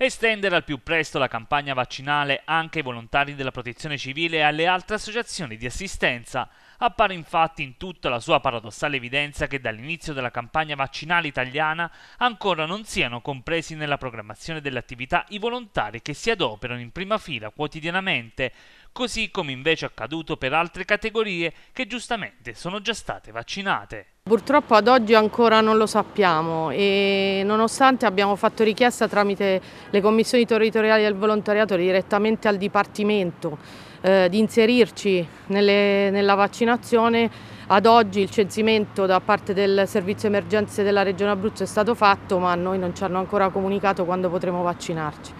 estendere al più presto la campagna vaccinale anche ai volontari della protezione civile e alle altre associazioni di assistenza. Appare infatti in tutta la sua paradossale evidenza che dall'inizio della campagna vaccinale italiana ancora non siano compresi nella programmazione delle attività i volontari che si adoperano in prima fila quotidianamente, così come invece accaduto per altre categorie che giustamente sono già state vaccinate. Purtroppo ad oggi ancora non lo sappiamo e nonostante abbiamo fatto richiesta tramite le commissioni territoriali del volontariato direttamente al Dipartimento eh, di inserirci nelle, nella vaccinazione, ad oggi il censimento da parte del Servizio Emergenze della Regione Abruzzo è stato fatto ma a noi non ci hanno ancora comunicato quando potremo vaccinarci.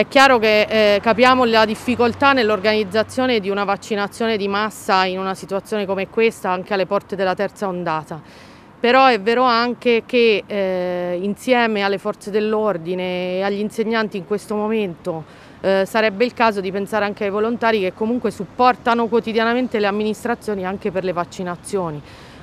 È chiaro che eh, capiamo la difficoltà nell'organizzazione di una vaccinazione di massa in una situazione come questa, anche alle porte della terza ondata. Però è vero anche che eh, insieme alle forze dell'ordine e agli insegnanti in questo momento eh, sarebbe il caso di pensare anche ai volontari che comunque supportano quotidianamente le amministrazioni anche per le vaccinazioni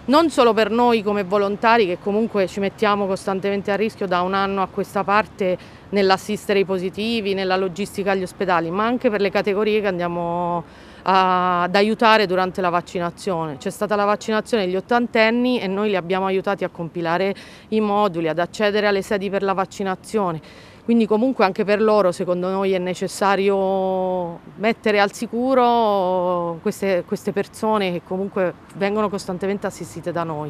non solo per noi come volontari che comunque ci mettiamo costantemente a rischio da un anno a questa parte nell'assistere i positivi, nella logistica agli ospedali, ma anche per le categorie che andiamo a, ad aiutare durante la vaccinazione. C'è stata la vaccinazione degli ottantenni e noi li abbiamo aiutati a compilare i moduli, ad accedere alle sedi per la vaccinazione. Quindi comunque anche per loro secondo noi è necessario mettere al sicuro queste, queste persone che comunque vengono costantemente assistite da noi.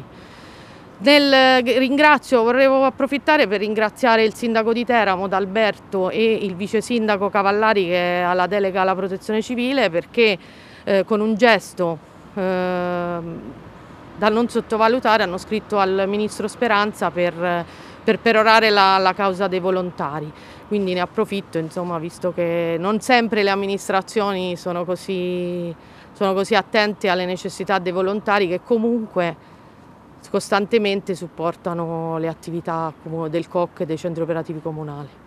Nel eh, ringrazio, vorrei approfittare per ringraziare il sindaco di Teramo D'Alberto e il vice sindaco Cavallari che ha la delega alla protezione civile perché eh, con un gesto eh, da non sottovalutare hanno scritto al ministro Speranza per eh, per perorare la, la causa dei volontari. Quindi ne approfitto, insomma, visto che non sempre le amministrazioni sono così, sono così attente alle necessità dei volontari che comunque costantemente supportano le attività del COC e dei centri operativi comunali.